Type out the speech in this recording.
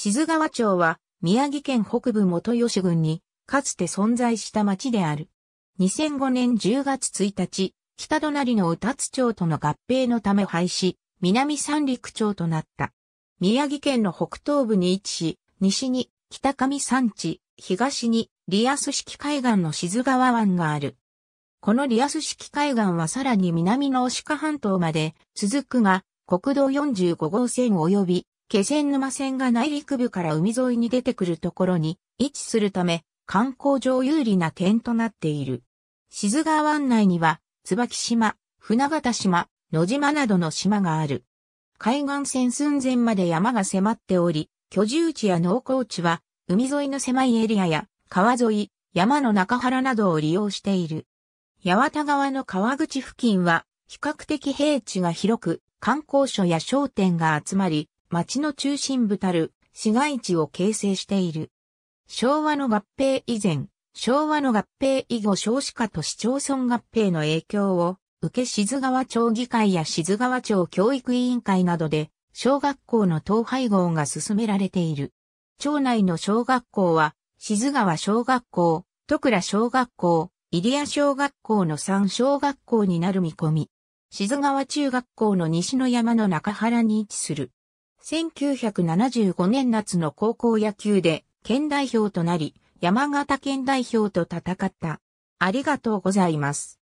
静川町は、宮城県北部元吉郡に、かつて存在した町である。2005年10月1日、北隣の宇達町との合併のため廃止、南三陸町となった。宮城県の北東部に位置し、西に北上山地、東にリアス式海岸の静川湾がある。このリアス式海岸はさらに南の鹿半島まで続くが、国道45号線及び気仙沼線が内陸部から海沿いに出てくるところに位置するため、観光上有利な点となっている。静川湾内には、椿島、船形島、野島などの島がある。海岸線寸前まで山が迫っており、居住地や農耕地は、海沿いの狭いエリアや、川沿い、山の中原などを利用している。八幡川の川口付近は、比較的平地が広く、観光所や商店が集まり、町の中心部たる市街地を形成している。昭和の合併以前、昭和の合併以後少子化と市町村合併の影響を受け静川町議会や静川町教育委員会などで小学校の統廃合が進められている。町内の小学校は静川小学校、戸倉小学校、入谷小学校の3小学校になる見込み。静川中学校の西の山の中原に位置する。1975年夏の高校野球で県代表となり、山形県代表と戦った。ありがとうございます。